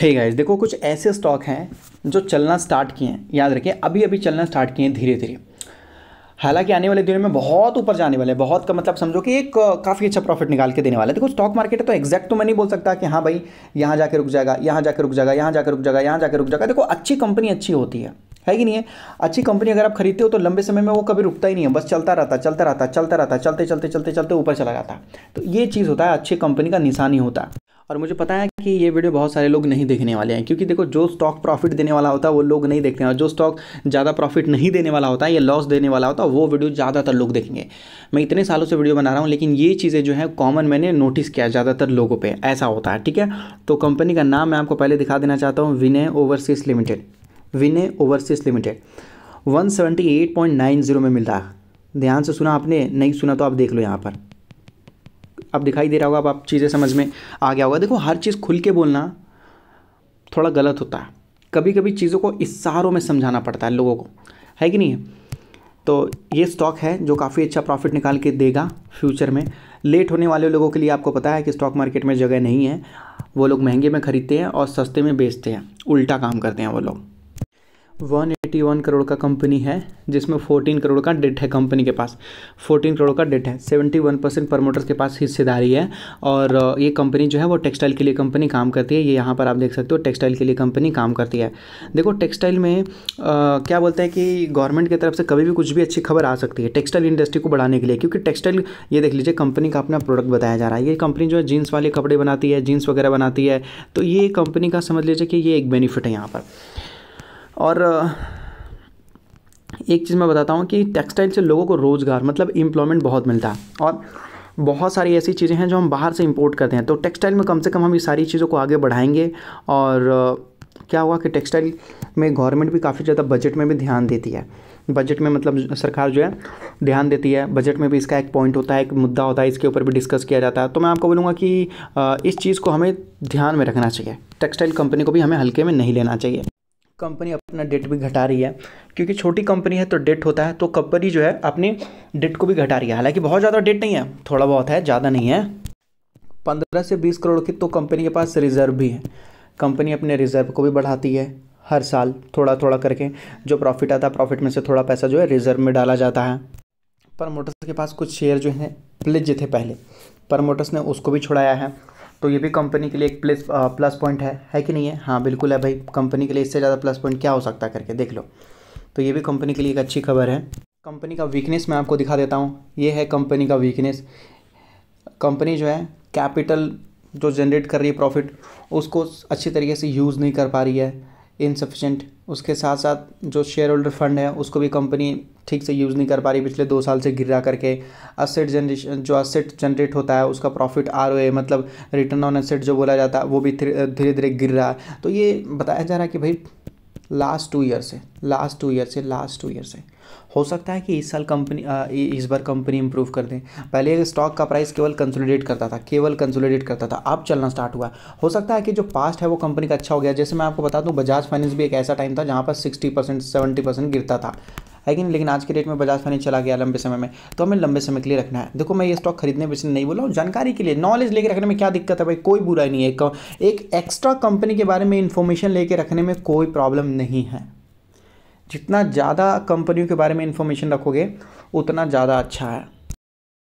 हे hey guys देखो कुछ ऐसे स्टॉक हैं जो चलना स्टार्ट किए हैं याद रखिए अभी अभी चलना स्टार्ट किए हैं धीरे धीरे हालांकि आने वाले दिनों में बहुत ऊपर जाने वाले हैं बहुत का मतलब समझो कि एक काफ़ी अच्छा प्रॉफिट निकाल के देने वाला है देखो स्टॉक मार्केट है तो एक्जैक्ट तो मैं नहीं बोल सकता कि हाँ भाई यहाँ जाकर रुक जाएगा यहाँ जाकर रुक जाएगा यहाँ जाकर रुक जाएगा यहाँ जाकर रुक जाएगा देखो अच्छी कंपनी अच्छी होती है है कि नहीं है अच्छी कंपनी अगर आप खरीदते हो तो लंबे समय में वो कभी रुकता ही नहीं है बस चलता रहता चलता रहता चलता रहता चलते चलते चलते चलते ऊपर चला जाता तो ये चीज़ होता है अच्छी कंपनी का निशानी होता है और मुझे पता है कि ये वीडियो बहुत सारे लोग नहीं देखने वाले हैं क्योंकि देखो जो स्टॉक प्रॉफिट देने वाला होता है वो लोग नहीं देखते हैं और जो स्टॉक ज़्यादा प्रॉफिट नहीं देने वाला होता है या लॉस देने वाला होता है वो वीडियो ज़्यादातर लोग देखेंगे मैं इतने सालों से वीडियो बना रहा हूँ लेकिन ये चीज़ें जो है कॉमन मैंने नोटिस किया ज़्यादातर लोगों पर ऐसा होता है ठीक है तो कंपनी का नाम मैं आपको पहले दिखा देना चाहता हूँ Vinay overseas limited Vinay overseas limited one में मिल रहा है ध्यान से सुना आपने नहीं सुना तो आप देख लो यहाँ पर अब दिखाई दे रहा होगा अब आप चीज़ें समझ में आ गया होगा देखो हर चीज़ खुल के बोलना थोड़ा गलत होता है कभी कभी चीज़ों को इशारों में समझाना पड़ता है लोगों को है कि नहीं है तो ये स्टॉक है जो काफ़ी अच्छा प्रॉफिट निकाल के देगा फ्यूचर में लेट होने वाले लोगों के लिए आपको पता है कि स्टॉक मार्केट में जगह नहीं है वो लोग महंगे में ख़रीदते हैं और सस्ते में बेचते हैं उल्टा काम करते हैं वो लोग 181 करोड़ का कंपनी है जिसमें 14 करोड़ का डेट है कंपनी के पास 14 करोड़ का डेट है 71 परसेंट प्रमोटर्स के पास हिस्सेदारी है और ये कंपनी जो है वो टेक्सटाइल के लिए कंपनी काम करती है ये यहाँ पर आप देख सकते हो टेक्सटाइल के लिए कंपनी काम करती है देखो टेक्सटाइल में आ, क्या बोलते हैं कि गवर्नमेंट की तरफ से कभी भी कुछ भी अच्छी खबर आ सकती है टेक्सटाइल इंडस्ट्री को बढ़ाने के लिए क्योंकि टेक्सटाइल ये देख लीजिए कंपनी का अपना प्रोडक्ट बताया जा रहा है ये कंपनी जो है जीन्स वाले कपड़े बनाती है जीन्स वगैरह बनाती है तो ये कंपनी का समझ लीजिए कि ये एक बेनिफिट है यहाँ पर और एक चीज़ मैं बताता हूँ कि टेक्सटाइल से लोगों को रोज़गार मतलब इम्प्लॉयमेंट बहुत मिलता है और बहुत सारी ऐसी चीज़ें हैं जो हम बाहर से इंपोर्ट करते हैं तो टेक्सटाइल में कम से कम हम ये सारी चीज़ों को आगे बढ़ाएंगे और क्या हुआ कि टेक्सटाइल में गवर्नमेंट भी काफ़ी ज़्यादा बजट में भी ध्यान देती है बजट में मतलब सरकार जो है ध्यान देती है बजट में भी इसका एक पॉइंट होता है एक मुद्दा होता है इसके ऊपर भी डिस्कस किया जाता है तो मैं आपको बोलूँगा कि इस चीज़ को हमें ध्यान में रखना चाहिए टेक्सटाइल कंपनी को भी हमें हल्के में नहीं लेना चाहिए कंपनी अपना डेट भी घटा रही है क्योंकि छोटी कंपनी है तो डेट होता है तो कंपनी जो है अपनी डेट को भी घटा रही है हालांकि बहुत ज़्यादा डेट नहीं है थोड़ा बहुत है ज़्यादा नहीं है पंद्रह से बीस करोड़ की तो कंपनी के पास रिज़र्व भी है कंपनी अपने रिज़र्व को भी बढ़ाती है हर साल थोड़ा थोड़ा करके जो प्रॉफिट आता है प्रॉफिट में से थोड़ा पैसा जो है रिज़र्व में डाला जाता है प्रमोटर्स के पास कुछ शेयर जो हैं प्लिज थे पहले प्रमोटर्स ने उसको भी छुड़ाया है तो ये भी कंपनी के लिए एक प्लस प्लस पॉइंट है है कि नहीं है हाँ बिल्कुल है भाई कंपनी के लिए इससे ज़्यादा प्लस पॉइंट क्या हो सकता है करके देख लो तो ये भी कंपनी के लिए एक अच्छी खबर है कंपनी का वीकनेस मैं आपको दिखा देता हूँ ये है कंपनी का वीकनेस कंपनी जो है कैपिटल जो जनरेट कर रही है प्रॉफिट उसको अच्छी तरीके से यूज़ नहीं कर पा रही है इनसफिशेंट उसके साथ साथ जो शेयर होल्डर फंड है उसको भी कंपनी ठीक से यूज़ नहीं कर पा रही पिछले दो साल से गिरा करके असेट जनरेशन जो असेट जनरेट होता है उसका प्रॉफिट आर मतलब रिटर्न ऑन असेट जो बोला जाता है वो भी धीरे धीरे गिर रहा है तो ये बताया जा रहा है कि भाई लास्ट टू ईयर से लास्ट टू ईयर से लास्ट टू ईयर से हो सकता है कि इस साल कंपनी इस बार कंपनी इंप्रूव कर दें पहले स्टॉक का प्राइस केवल कंसोलिडेट करता था केवल कंसोलिडेट करता था अब चलना स्टार्ट हुआ हो सकता है कि जो पास्ट है वो कंपनी का अच्छा हो गया जैसे मैं आपको बता दूं बजाज फाइनेंस भी एक ऐसा टाइम था जहां पर सिक्सटी परसेंट सेवेंटी परसेंट गिरता था है कि नहीं लेकिन आज के डेट में बजाज फाइनेंस चला गया लंबे समय में तो हमें लंबे समय के लिए रखना है देखो मैं ये स्टॉक खरीदने बेचने नहीं बोला हूँ जानकारी के लिए नॉलेज लेके रखने में क्या दिक्कत है भाई कोई बुरा नहीं है एक, एक एक्स्ट्रा कंपनी के बारे में इन्फॉर्मेशन लेके रखने में कोई प्रॉब्लम नहीं है जितना ज़्यादा कंपनियों के बारे में इन्फॉर्मेशन रखोगे उतना ज़्यादा अच्छा है